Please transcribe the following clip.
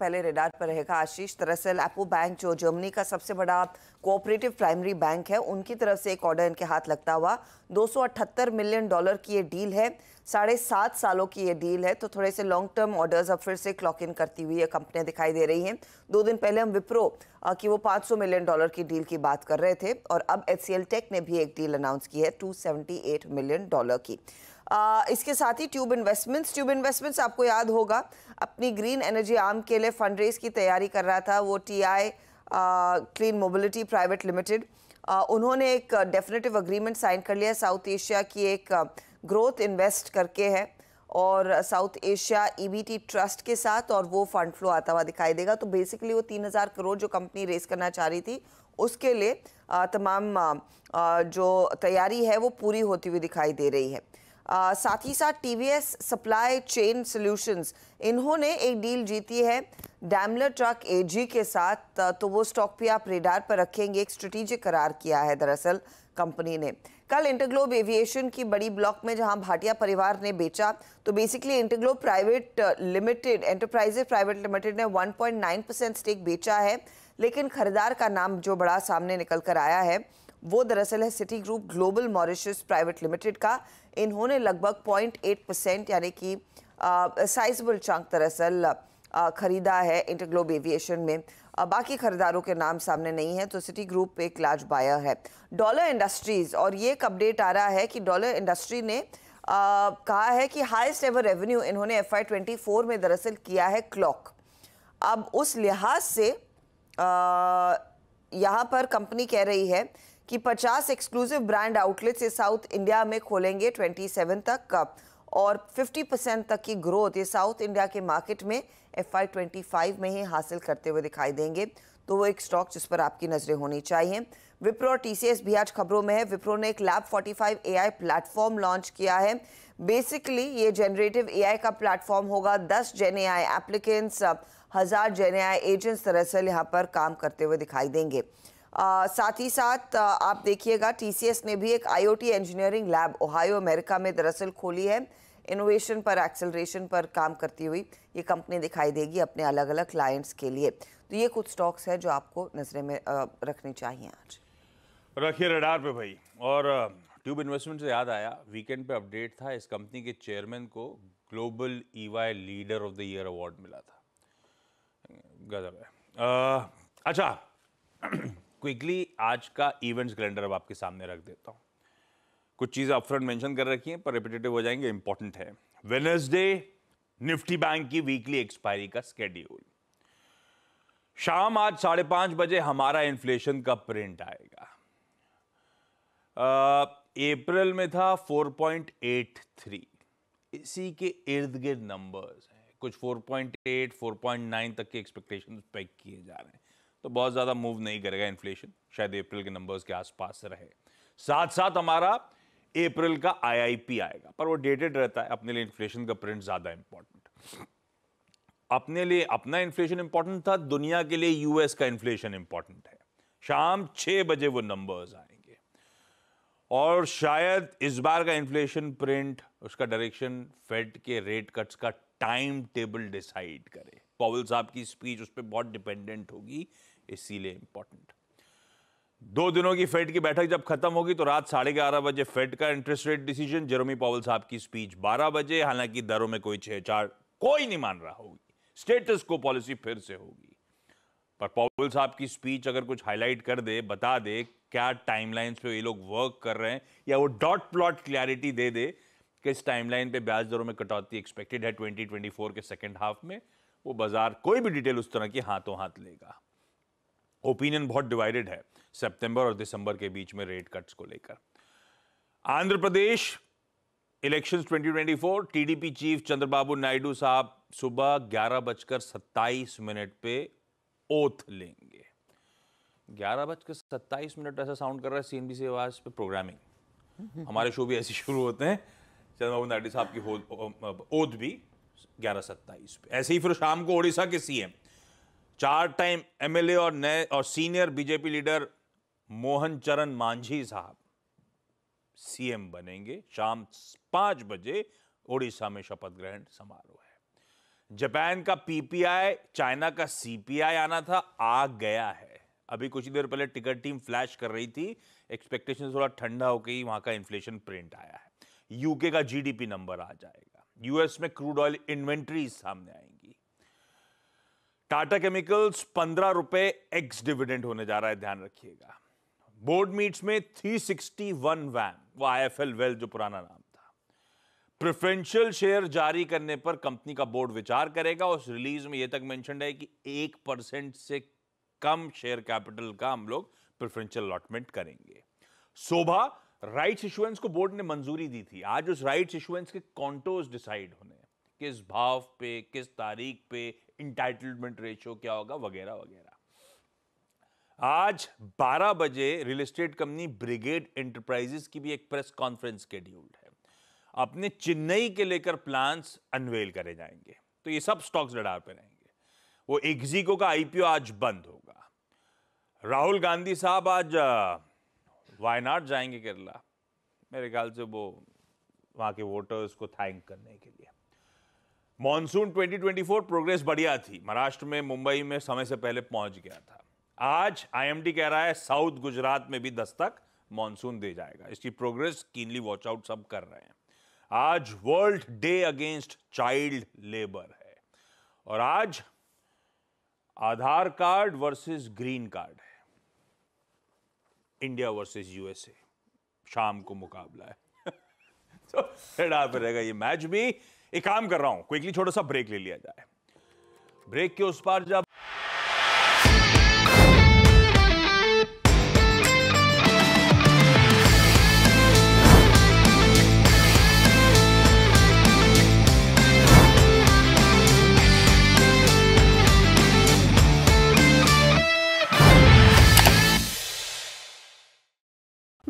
पहले रेडार पर रहेगा आशीष दरअसल एपो बैंक जो जर्मनी का सबसे बड़ा कोऑपरेटिव प्राइमरी बैंक है उनकी तरफ से एक ऑर्डर इनके हाथ लगता हुआ दो मिलियन डॉलर की ये डील है साढ़े सात सालों की ये डील है तो थोड़े से लॉन्ग टर्म ऑर्डर्स अब फिर से क्लॉक इन करती हुई ये कंपनियां दिखाई दे रही हैं दो दिन पहले हम विप्रो की वो 500 मिलियन डॉलर की डील की बात कर रहे थे और अब एच टेक ने भी एक डील अनाउंस की है टू मिलियन डॉलर की आ, इसके साथ ही ट्यूब इन्वेस्टमेंट्स ट्यूब इन्वेस्टमेंट्स आपको याद होगा अपनी ग्रीन एनर्जी आर्म के लिए फंड रेज की तैयारी कर रहा था वो T I clean mobility private limited उन्होंने एक डेफिनेटिव अग्रीमेंट साइन कर लिया साउथ एशिया की एक ग्रोथ इन्वेस्ट करके है और साउथ एशिया ईबीटी ट्रस्ट के साथ और वो फंड फ्लो आता हुआ दिखाई देगा तो बेसिकली वो तीन हज़ार करोड़ जो कंपनी रेस करना चाह रही थी उसके लिए तमाम जो तैयारी है वो पूरी होती हुई दिखाई दे रही है साथ ही साथ टीवीएस सप्लाई चेन सॉल्यूशंस इन्होंने एक डील जीती है डैमलर ट्रक एजी के साथ तो वो स्टॉक भी आप रेडार पर रखेंगे एक स्ट्रेटेजिक करार किया है दरअसल कंपनी ने कल इंटरग्लोब एविएशन की बड़ी ब्लॉक में जहां भाटिया परिवार ने बेचा तो basically Interglobe private limited enterprises private limited ने 1.9 परसेंट स्टेक बेचा है लेकिन खरीदार का नाम जो बड़ा सामने निकल कर आया है वो दरअसल है Citi group global Mauritius private limited का इन्होंने लगभग 0.8 परसेंट यानी कि साइजबल चंक दरअसल ख़रीदा है इंटरग्लोब एविएशन में आ, बाकी खरीदारों के नाम सामने नहीं है तो सिटी ग्रुप एक लार्ज बायर है डॉलर इंडस्ट्रीज़ और ये एक अपडेट आ रहा है कि डॉलर इंडस्ट्री ने आ, कहा है कि हाइस्ट एवर रेवेन्यू इन्होंने एफ आई में दरअसल किया है क्लॉक अब उस लिहाज से आ, यहाँ पर कंपनी कह रही है कि 50 एक्सक्लूसिव ब्रांड आउटलेट्स ये साउथ इंडिया में खोलेंगे 27 तक का और 50 परसेंट तक की ग्रोथ ये साउथ इंडिया के मार्केट में एफ आई में ही हासिल करते हुए दिखाई देंगे तो वो एक स्टॉक जिस पर आपकी नज़रें होनी चाहिए विप्रो और टी भी आज खबरों में है विप्रो ने एक लैब 45 एआई प्लेटफॉर्म लॉन्च किया है बेसिकली ये जनरेटिव एआई का प्लेटफॉर्म होगा 10 जेन एआई एप्लीकेंट्स हज़ार जेन एआई एजेंट्स दरअसल यहाँ पर काम करते हुए दिखाई देंगे साथ ही साथ आप देखिएगा टीसीएस ने भी एक IOT engineering lab Ohio America में दरअसल खोली है इनोवेशन पर एक्सेलरेशन पर काम करती हुई ये कंपनी दिखाई देगी अपने अलग अलग क्लाइंट्स के लिए तो ये कुछ स्टॉक्स हैं जो आपको नजरे में रखने चाहिए आज रखिए रडार पे भाई और ट्यूब इन्वेस्टमेंट से याद आया वीकेंड पे अपडेट था इस कंपनी के चेयरमैन को global EY leader of the year award मिला था गजब है अच्छा क्विकली आज का इवेंट्स कैलेंडर अब आपके सामने रख देता हूँ कुछ चीज़ें अपफ्रंट मेंशन कर रखी हैं पर रिपीटेटिव हो जाएंगे इंपॉर्टेंट है वेनसडे निफ्टी बैंक की वीकली एक्सपायरी का स्केड्यूल शाम आज साढ़े पांच बजे हमारा इन्फ्लेशन का प्रिंट आएगा अप्रैल में था 4.83 इसी के इर्द गिर्द नंबर्स हैं कुछ 4.8 4.9 तक के एक्सपेक्टेशन पैक किए जा रहे हैं तो बहुत ज़्यादा मूव नहीं करेगा इन्फ्लेशन शायद अप्रैल के नंबर्स के आसपास रहे साथ साथ हमारा अप्रैल का आईआईपी आएगा पर वो डेटेड रहता है अपने लिए इन्फ्लेशन का प्रिंट ज़्यादा इंपॉर्टेंट अपने लिए अपना इन्फ्लेशन इंपॉर्टेंट था दुनिया के लिए यूएस का इन्फ्लेशन इंपॉर्टेंट है शाम छः बजे वो नंबर्स आएंगे और शायद इस बार का इन्फ्लेशन प्रिंट उसका डायरेक्शन फेड के रेट कट्स का टाइम टेबल डिसाइड करे पॉवल साहब की स्पीच उस पर बहुत डिपेंडेंट होगी इसीलिए इंपॉर्टेंट दो दिनों की फेड की बैठक जब खत्म होगी तो रात साढ़े ग्यारह बजे फेड का interest rate decision Jerome Powell साहब की स्पीच बारह बजे हालांकि दरों में कोई छह चार कोई नहीं मान रहा होगी स्टेटस को पॉलिसी फिर से होगी पर पॉवल साहब की स्पीच अगर कुछ हाईलाइट कर दे बता दे क्या टाइमलाइंस पे ये लोग वर्क कर रहे हैं या वो डॉट प्लॉट क्लैरिटी दे दे किस टाइमलाइन पे ब्याज दरों में कटौती एक्सपेक्टेड है 2024 के सेकंड हाफ में वो बाजार कोई भी डिटेल उस तरह की हाथों हाथ लेगा ओपिनियन बहुत डिवाइडेड है सितंबर और दिसंबर के बीच में रेट कट्स को लेकर Andhra Pradesh election 2024 TDP chief Chandrababu Naidu साहब सुबह ग्यारह बजकर सत्ताईस मिनट पे ओथ लेंगे ग्यारह बजकर सत्ताईस मिनट ऐसा साउंड कर रहा है सीएनबीसी आवाज पे प्रोग्रामिंग हमारे शो भी ऐसे शुरू होते हैं चंद्रबाबू नायडू साहब की ओथ भी ग्यारह सत्ताईस ऐसे ही फिर शाम को ओडिशा के सीएम चार टाइम एमएलए और नए और सीनियर बीजेपी लीडर मोहन चरण मांझी साहब सीएम बनेंगे शाम पांच बजे ओडिशा में शपथ ग्रहण समारोह है जापान का पीपीआई चाइना का सीपीआई आना था आ गया है अभी कुछ देर पहले टिकट टीम फ्लैश कर रही थी एक्सपेक्टेशन थोड़ा ठंडा होकर ही वहां का इन्फ्लेशन प्रिंट आया है यूके का जीडीपी नंबर आ जाएगा यूएस में क्रूड ऑयल इन्वेंट्रीज सामने आएंगी टाटा केमिकल्स पंद्रह रुपए एक्स डिविडेंड होने जा रहा है ध्यान रखिएगा बोर्ड मीट्स में 361 वैन वो एल वेल जो पुराना नाम था प्रिफरेंशियल शेयर जारी करने पर कंपनी का बोर्ड विचार करेगा उस रिलीज में यह तक मेंशन है कि एक परसेंट से कम शेयर कैपिटल का हम लोग प्रिफरेंशियल अलॉटमेंट करेंगे शोभा राइट्स इशुएंस को बोर्ड ने मंजूरी दी थी आज उस राइट्स इशुएंस के कॉन्टोज डिसाइड होने किस भाव पे किस तारीख पे इंटाइटलमेंट रेशियो क्या होगा वगैरह वगैरह आज 12 बजे real estate company Brigade Enterprises की भी एक प्रेस कॉन्फ्रेंस स्केड्यूल्ड है अपने चेन्नई के लेकर प्लान्स अनवेल करे जाएंगे तो ये सब स्टॉक्स रडार पे रहेंगे वो एग्जीको का आईपीओ आज बंद होगा राहुल गांधी साहब आज वायनाड जाएंगे केरला मेरे ख्याल से वो वहाँ के वोटर्स को थैंक करने के लिए मॉनसून 2024 प्रोग्रेस बढ़िया थी महाराष्ट्र में मुंबई में समय से पहले पहुंच गया था आज आईएमडी कह रहा है साउथ गुजरात में भी दस्तक मानसून दे जाएगा इसकी प्रोग्रेस कीनली वॉच आउट सब कर रहे हैं आज world day against child labour है और आज Aadhaar card versus green card है इंडिया वर्सेस यूएसए शाम को मुकाबला है तो रहेगा ये मैच भी एक काम कर रहा हूं क्विकली छोटा सा ब्रेक ले लिया जाए ब्रेक के उस पार जब